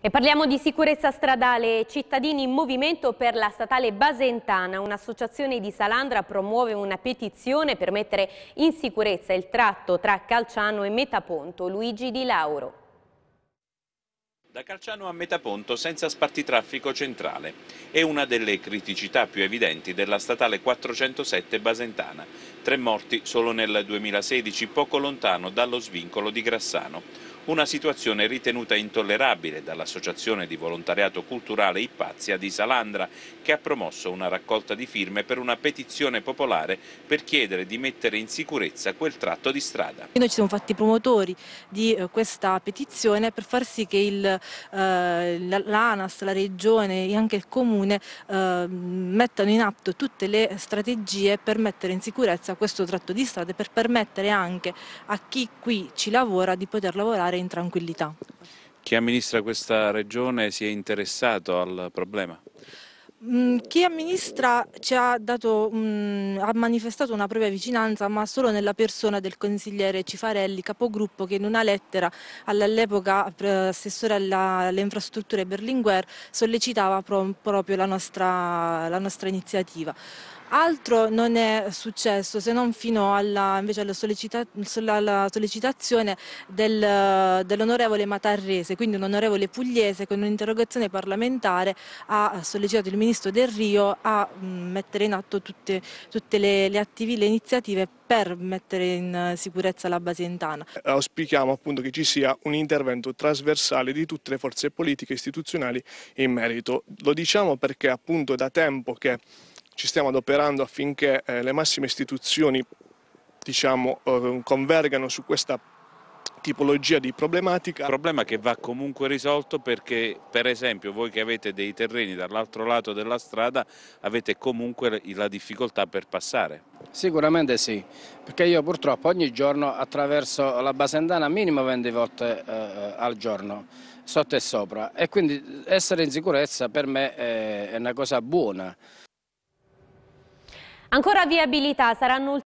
E parliamo di sicurezza stradale. Cittadini in movimento per la statale Basentana. Un'associazione di Salandra promuove una petizione per mettere in sicurezza il tratto tra Calciano e Metaponto. Luigi Di Lauro. Da Calciano a Metaponto senza spartitraffico centrale è una delle criticità più evidenti della statale 407 Basentana. Tre morti solo nel 2016, poco lontano dallo svincolo di Grassano una situazione ritenuta intollerabile dall'Associazione di Volontariato Culturale Ipazia di Salandra, che ha promosso una raccolta di firme per una petizione popolare per chiedere di mettere in sicurezza quel tratto di strada. Noi ci siamo fatti promotori di eh, questa petizione per far sì che eh, l'ANAS, la Regione e anche il Comune eh, mettano in atto tutte le strategie per mettere in sicurezza questo tratto di strada e per permettere anche a chi qui ci lavora di poter lavorare in tranquillità. Chi amministra questa regione si è interessato al problema? Mm, chi amministra ci ha, dato, mh, ha, manifestato una propria vicinanza, ma solo nella persona del consigliere Cifarelli, capogruppo, che in una lettera all'epoca eh, assessore alle infrastrutture Berlinguer sollecitava pro, proprio la nostra, la nostra iniziativa. Altro non è successo se non fino alla, alla, sollecita alla sollecitazione del, dell'onorevole Matarrese, quindi un onorevole pugliese con un'interrogazione parlamentare ha sollecitato il ministro Del Rio a mettere in atto tutte, tutte le, le, attivi, le iniziative per mettere in sicurezza la Basientana. Auspichiamo appunto che ci sia un intervento trasversale di tutte le forze politiche e istituzionali in merito. Lo diciamo perché appunto da tempo che ci stiamo adoperando affinché eh, le massime istituzioni diciamo, eh, convergano su questa tipologia di problematica. Un problema che va comunque risolto perché per esempio voi che avete dei terreni dall'altro lato della strada avete comunque la difficoltà per passare. Sicuramente sì, perché io purtroppo ogni giorno attraverso la Basendana minimo 20 volte eh, al giorno sotto e sopra e quindi essere in sicurezza per me eh, è una cosa buona. Ancora viabilità saranno ulteriori